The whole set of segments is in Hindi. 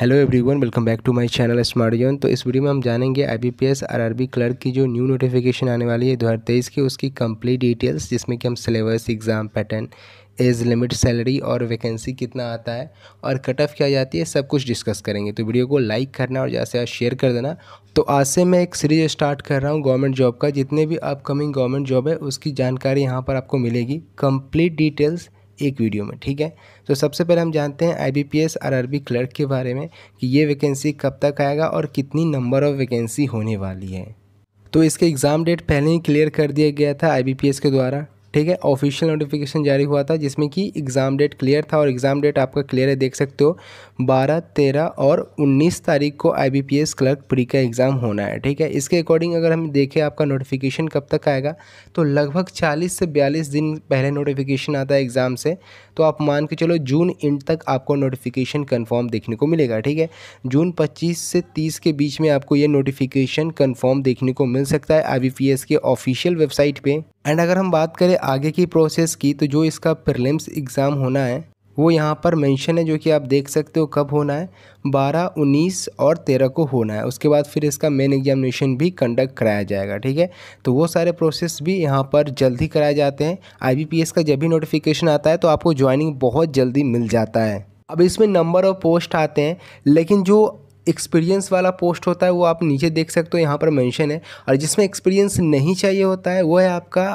Hello everyone welcome back to my channel smart zone तो इस वीडियो में हम जानेंगे आईबीपीएस आरआरबी क्लर्क की जो न्यू नोटिफिकेशन आने वाली है दो हज़ार तेईस की उसकी कंप्लीट डिटेल्स जिसमें कि हम syllabus exam pattern age limit salary और वैकेंसी कितना आता है और कट ऑफ क्या जाती है सब कुछ डिस्कस करेंगे तो वीडियो को लाइक करना और ज़्यादा से ज़्यादा शेयर कर देना तो आज से मैं एक सीरीज स्टार्ट कर रहा हूँ गवर्नमेंट जॉब का जितने भी अपकमिंग गवर्नमेंट जॉब है उसकी जानकारी यहाँ पर आपको मिलेगी कंप्लीट डिटेल्स एक वीडियो में ठीक है तो सबसे पहले हम जानते हैं I B P S clerk के बारे में कि ये वैकेंसी कब तक आएगा और कितनी नंबर ऑफ़ वैकेंसी होने वाली है तो इसके एग्ज़ाम डेट पहले ही क्लियर कर दिया गया था आई बी पी एस के द्वारा ठीक है ऑफिशियल नोटिफिकेशन जारी हुआ था जिसमें कि एग्ज़ाम डेट क्लियर था और एग्ज़ाम डेट आपका क्लियर है देख सकते हो 12, 13 और 19 तारीख को आईबीपीएस क्लर्क प्री का एग्ज़ाम होना है ठीक है इसके अकॉर्डिंग अगर हम देखें आपका नोटिफिकेशन कब तक आएगा तो लगभग 40 से 42 दिन पहले नोटिफिकेशन आता है एग्ज़ाम से तो आप मान के चलो जून एंड तक आपको नोटिफिकेशन कन्फर्म देखने को मिलेगा ठीक है जून पच्चीस से तीस के बीच में आपको ये नोटिफिकेशन कन्फर्म देखने को मिल सकता है आई के ऑफिशियल वेबसाइट पर एंड अगर हम बात करें आगे की प्रोसेस की तो जो इसका प्रिलिम्स एग्ज़ाम होना है वो यहाँ पर मेंशन है जो कि आप देख सकते हो कब होना है बारह उन्नीस और तेरह को होना है उसके बाद फिर इसका मेन एग्जामिनेशन भी कंडक्ट कराया जाएगा ठीक है तो वो सारे प्रोसेस भी यहाँ पर जल्द ही कराए जाते हैं आईबीपीएस का जब भी नोटिफिकेशन आता है तो आपको ज्वाइनिंग बहुत जल्दी मिल जाता है अब इसमें नंबर ऑफ पोस्ट आते हैं लेकिन जो एक्सपीरियंस वाला पोस्ट होता है वो आप नीचे देख सकते हो यहाँ पर मेंशन है और जिसमें एक्सपीरियंस नहीं चाहिए होता है वो है आपका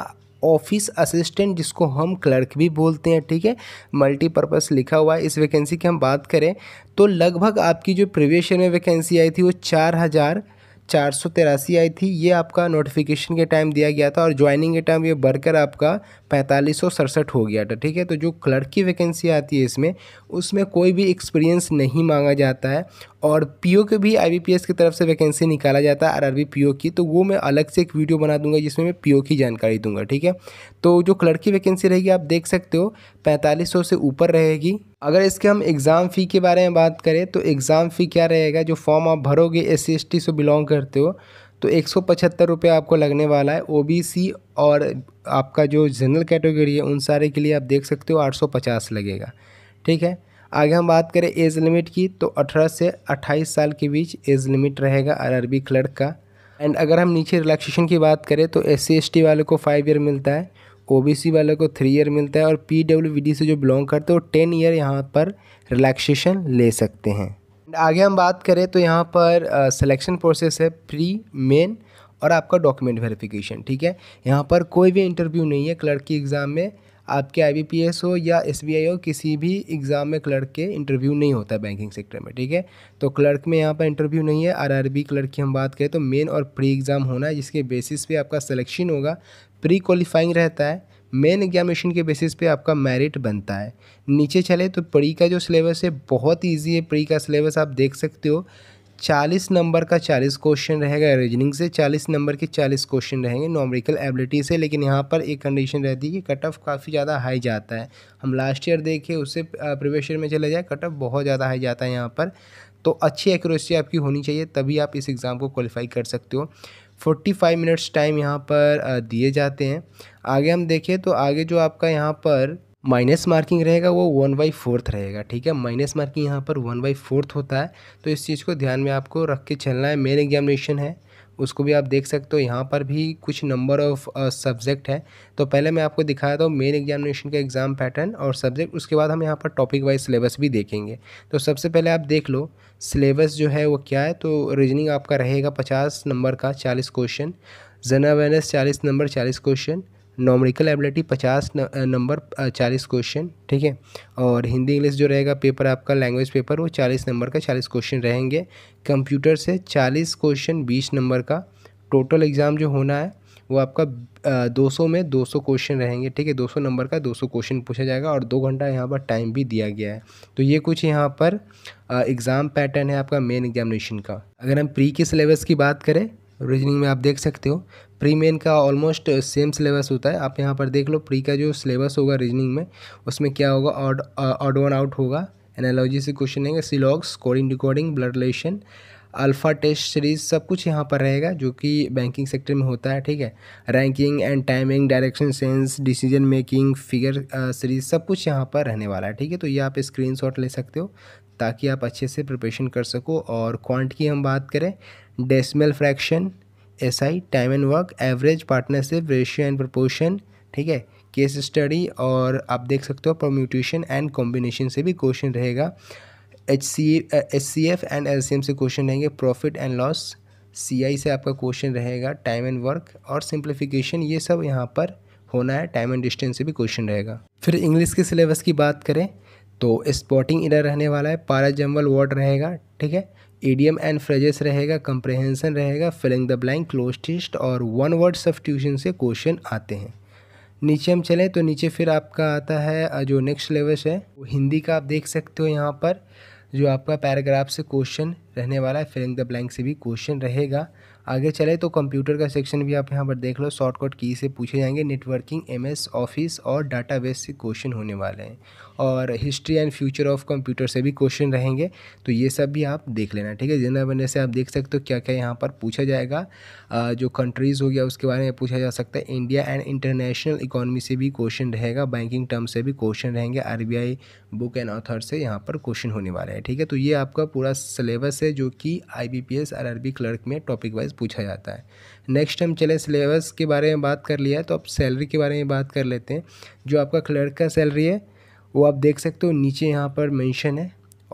ऑफिस असिस्टेंट जिसको हम क्लर्क भी बोलते हैं ठीक है मल्टीपर्पज़ लिखा हुआ है इस वैकेंसी की हम बात करें तो लगभग आपकी जो प्रीवियस ईयर में वैकेंसी आई थी वो चार हज़ार चार सौ तिरासी आई थी ये आपका नोटिफिकेशन के टाइम दिया गया था और ज्वाइनिंग के टाइम ये बढ़कर आपका पैंतालीस सौ सड़सठ हो गया था ठीक है तो जो क्लर्क की वैकेंसी आती है इसमें उसमें कोई भी एक्सपीरियंस नहीं मांगा जाता है और पीओ के भी आईबीपीएस की तरफ से वैकेंसी निकाला जाता है आरआरबी पीओ की तो वो मैं अलग से एक वीडियो बना दूंगा जिसमें मैं पीओ की जानकारी दूंगा ठीक है तो जो क्लर्क की वैकेंसी रहेगी आप देख सकते हो पैंतालीस सौ से ऊपर रहेगी अगर इसके हम एग्ज़ाम फ़ी के बारे में बात करें तो एग्ज़ाम फ़ी क्या रहेगा जो फॉर्म आप भरोगे एस सी से बिलोंग करते हो तो एक सौ आपको लगने वाला है ओबीसी और आपका जो जनरल कैटेगरी है उन सारे के लिए आप देख सकते हो 850 लगेगा ठीक है आगे हम बात करें एज लिमिट की तो 18 से 28 साल के बीच एज लिमिट रहेगा आरआरबी क्लर्क का एंड अगर हम नीचे रिलैक्सेशन की बात करें तो एस सी वाले को फाइव ईयर मिलता है ओबीसी वाले को थ्री ईयर मिलता है और पीडब्ल्यूडी से जो बिलोंग करते हैं वो टेन ईयर यहाँ पर रिलैक्सेशन ले सकते हैं आगे हम बात करें तो यहाँ पर सिलेक्शन प्रोसेस है प्री मेन और आपका डॉक्यूमेंट वेरिफिकेशन ठीक है यहाँ पर कोई भी इंटरव्यू नहीं है क्लर्क की एग्ज़ाम में आपके एस हो या आई हो किसी भी एग्ज़ाम में क्लर्क के इंटरव्यू नहीं होता बैंकिंग सेक्टर में ठीक है तो क्लर्क में यहाँ पर इंटरव्यू नहीं है आरआरबी क्लर्क की हम बात करें तो मेन और प्री एग्ज़ाम होना है जिसके बेसिस पे आपका सिलेक्शन होगा प्री क्वालिफाइंग रहता है मेन एग्जामिनेशन के बेसिस पे आपका मेरिट बनता है नीचे चले तो प्री का जो सिलेबस है बहुत ईजी है प्री का सिलेबस आप देख सकते हो चालीस नंबर का चालीस क्वेश्चन रहेगा रीजनिंग से चालीस नंबर के चालीस क्वेश्चन रहेंगे नॉमरिकल एबिलिटी से लेकिन यहाँ पर एक कंडीशन रहती है कि कट ऑफ काफ़ी ज़्यादा हाई जाता है हम लास्ट ईयर देखें उससे प्रीवियस ईयर में चले जाए कट ऑफ बहुत ज़्यादा हाई जाता है यहाँ पर तो अच्छी एक्यूरेसी आपकी होनी चाहिए तभी आप इस एग्ज़ाम को क्वालिफाई कर सकते हो फोर्टी फाइव मिनट्स टाइम यहाँ पर दिए जाते हैं आगे हम देखें तो आगे जो आपका यहाँ पर माइनस मार्किंग रहेगा वो वन बाई फोर्थ रहेगा ठीक है माइनस मार्किंग यहाँ पर वन बाई फोर्थ होता है तो इस चीज़ को ध्यान में आपको रख के चलना है मेन एग्जामिनेशन है उसको भी आप देख सकते हो यहाँ पर भी कुछ नंबर ऑफ सब्जेक्ट है तो पहले मैं आपको दिखाया था मेन एग्जामिनेशन का एग्ज़ाम पैटर्न और सब्जेक्ट उसके बाद हम यहाँ पर टॉपिक वाइज सिलेबस भी देखेंगे तो सबसे पहले आप देख लो सिलेबस जो है वो क्या है तो रीजनिंग आपका रहेगा पचास नंबर का चालीस क्वेश्चन जन अवेयरनेस चालीस नंबर चालीस क्वेश्चन नॉमरिकल एबिलिटी पचास नंबर चालीस क्वेश्चन ठीक है और हिंदी इंग्लिश जो रहेगा पेपर आपका लैंग्वेज पेपर वो चालीस नंबर का चालीस क्वेश्चन रहेंगे कंप्यूटर से चालीस क्वेश्चन बीस नंबर का टोटल एग्ज़ाम जो होना है वो आपका दो सौ में दो सौ क्वेश्चन रहेंगे ठीक है दो सौ नंबर का दो सौ क्वेश्चन पूछा जाएगा और दो घंटा यहाँ पर टाइम भी दिया गया है तो ये कुछ यहाँ पर एग्ज़ाम पैटर्न है आपका मेन एग्जामिनेशन का अगर हम प्री के सिलेबस की बात करें रीजनिंग में आप देख सकते हो प्री मेन का ऑलमोस्ट सेम सिलेबस होता है आप यहाँ पर देख लो प्री का जो सिलेबस होगा रीजनिंग में उसमें क्या होगा ऑड ऑड वन आउट होगा एनालॉजी से क्वेश्चन है syllogism coding decoding blood relation alpha test series सब कुछ यहाँ पर रहेगा जो कि बैंकिंग सेक्टर में होता है ठीक है ranking and timing direction sense decision making figure series सब कुछ यहाँ पर रहने वाला है ठीक है तो ये आप स्क्रीनशॉट ले सकते हो ताकि आप अच्छे से प्रिपरेशन कर सको और क्वांट की हम बात करें decimal fraction S I time and work average partnership ratio and proportion ठीक है केस स्टडी और आप देख सकते हो प्रम्यूटेशन एंड कॉम्बिनेशन से भी क्वेश्चन रहेगा H C H C F and L C M से क्वेश्चन रहेंगे profit and loss C I से आपका क्वेश्चन रहेगा टाइम एंड वर्क और सिंप्लीफिकेशन ये सब यहाँ पर होना है टाइम एंड डिस्टेंस से भी क्वेश्चन रहेगा फिर इंग्लिश के सिलेबस की बात करें तो स्पॉटिंग इरर रहने वाला है पारा जम्बल वर्ड रहेगा ठीक है एडियम एंड फ्रेजेस रहेगा कंप्रहेंसन रहेगा फिलिंग द ब्लैंक क्लोज और वन वर्ड ट्यूशन से क्वेश्चन आते हैं नीचे हम चलें तो नीचे फिर आपका आता है जो नेक्स्ट सिलेबस है वो हिंदी का आप देख सकते हो यहाँ पर जो आपका पैराग्राफ से क्वेश्चन रहने वाला है फिलिंग द ब्लैंक से भी क्वेश्चन रहेगा आगे चले तो कंप्यूटर का सेक्शन भी आप यहाँ पर देख लो शॉर्टकट की से पूछे जाएंगे नेटवर्किंग एमएस ऑफिस और डाटाबेस से क्वेश्चन होने वाले हैं और history and future of computer से भी क्वेश्चन रहेंगे तो ये सब भी आप देख लेना ठीक है जनरल बनने से आप देख सकते हो क्या क्या यहाँ पर पूछा जाएगा जो कंट्रीज़ हो गया उसके बारे में पूछा जा सकता है इंडिया एंड इंटरनेशनल इकोनॉमी से भी क्वेश्चन रहेगा बैंकिंग टर्म से भी क्वेश्चन रहेंगे आर बुक एंड ऑथर से यहाँ पर क्वेश्चन होने वाला है ठीक है तो ये आपका पूरा सिलेबस से जो कि I B P S R R B clerk में टॉपिक वाइज पूछा जाता है नेक्स्ट हम चले सिलेबस के बारे में बात कर लिया है तो आप सैलरी के बारे में बात कर लेते हैं जो आपका क्लर्क का सैलरी है वो आप देख सकते हो नीचे यहाँ पर मेंशन है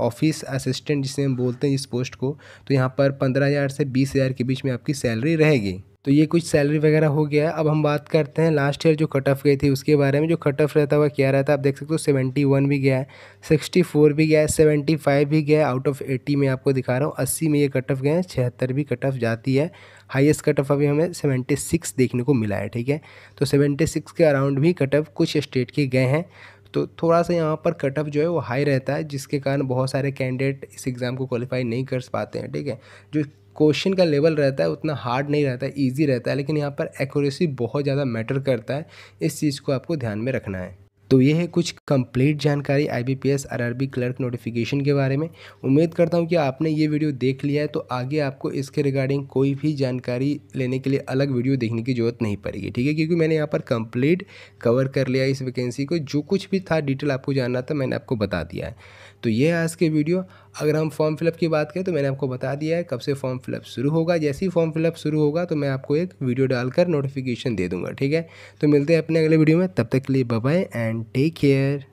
ऑफिस असिस्टेंट जिसे हम बोलते हैं इस पोस्ट को तो यहाँ पर पंद्रह हज़ार से बीस हज़ार के बीच में आपकी सैलरी रहेगी तो ये कुछ सैलरी वगैरह हो गया अब हम बात करते हैं लास्ट ईयर जो कट ऑफ गई थी उसके बारे में जो कट ऑफ रहता हुआ क्या रहता है आप देख सकते हो सेवेंटी वन भी गया है सिक्सटी फोर भी गया है सेवेंटी फाइव भी गया है आउट ऑफ एट्टी में आपको दिखा रहा हूँ अस्सी में ये कट ऑफ गए हैं छिहत्तर भी कट ऑफ जाती है हाईएस्ट कट ऑफ अभी हमें सेवेंटी सिक्स देखने को मिला है ठीक है तो सेवेंटी सिक्स के अराउंड भी कट ऑफ कुछ स्टेट के गए हैं तो थोड़ा सा यहाँ पर कटअप जो है वो हाई रहता है जिसके कारण बहुत सारे कैंडिडेट इस एग्ज़ाम को क्वालिफाई नहीं कर पाते हैं ठीक है जो क्वेश्चन का लेवल रहता है उतना हार्ड नहीं रहता है ईजी रहता है लेकिन यहाँ पर एक्यूरेसी बहुत ज़्यादा मैटर करता है इस चीज़ को आपको ध्यान में रखना है तो ये है कुछ कंप्लीट जानकारी I B P S R clerk notification के बारे में उम्मीद करता हूँ कि आपने ये वीडियो देख लिया है तो आगे आपको इसके रिगार्डिंग कोई भी जानकारी लेने के लिए अलग वीडियो देखने की ज़रूरत नहीं पड़ेगी ठीक है क्योंकि मैंने यहाँ पर कंप्लीट कवर कर लिया इस वैकेंसी को जो कुछ भी था डिटेल आपको जानना था मैंने आपको बता दिया है तो ये है आज के वीडियो अगर हम फॉर्म फिलअप की बात करें तो मैंने आपको बता दिया है कब से फॉर्म फिलअप शुरू होगा जैसे ही फॉर्म फिलअप शुरू होगा तो मैं आपको एक वीडियो डालकर नोटिफिकेशन दे दूंगा ठीक है तो मिलते हैं अपने अगले वीडियो में तब तक के लिए बाय एंड Take care.